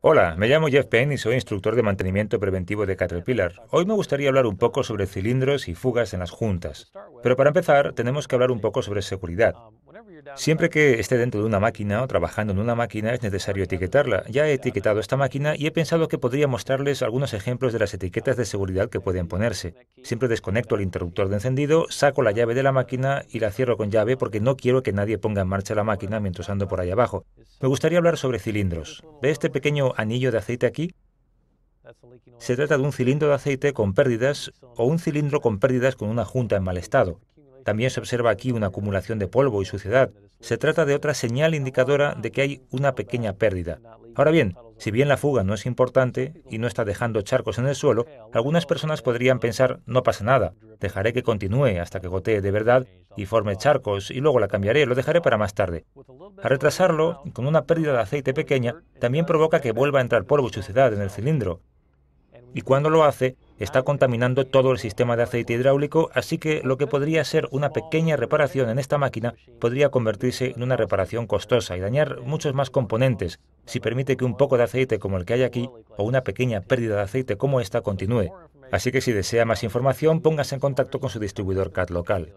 Hola, me llamo Jeff Payne y soy instructor de mantenimiento preventivo de Caterpillar. Hoy me gustaría hablar un poco sobre cilindros y fugas en las juntas. Pero para empezar, tenemos que hablar un poco sobre seguridad. Siempre que esté dentro de una máquina o trabajando en una máquina es necesario etiquetarla. Ya he etiquetado esta máquina y he pensado que podría mostrarles algunos ejemplos de las etiquetas de seguridad que pueden ponerse. Siempre desconecto el interruptor de encendido, saco la llave de la máquina y la cierro con llave porque no quiero que nadie ponga en marcha la máquina mientras ando por ahí abajo. Me gustaría hablar sobre cilindros. ¿Ve este pequeño anillo de aceite aquí? Se trata de un cilindro de aceite con pérdidas o un cilindro con pérdidas con una junta en mal estado. También se observa aquí una acumulación de polvo y suciedad. Se trata de otra señal indicadora de que hay una pequeña pérdida. Ahora bien, si bien la fuga no es importante y no está dejando charcos en el suelo, algunas personas podrían pensar, no pasa nada, dejaré que continúe hasta que gotee de verdad y forme charcos y luego la cambiaré, lo dejaré para más tarde. ...a retrasarlo, con una pérdida de aceite pequeña, también provoca que vuelva a entrar polvo y suciedad en el cilindro. Y cuando lo hace, está contaminando todo el sistema de aceite hidráulico, así que lo que podría ser una pequeña reparación en esta máquina podría convertirse en una reparación costosa y dañar muchos más componentes si permite que un poco de aceite como el que hay aquí o una pequeña pérdida de aceite como esta continúe. Así que si desea más información, póngase en contacto con su distribuidor CAT local.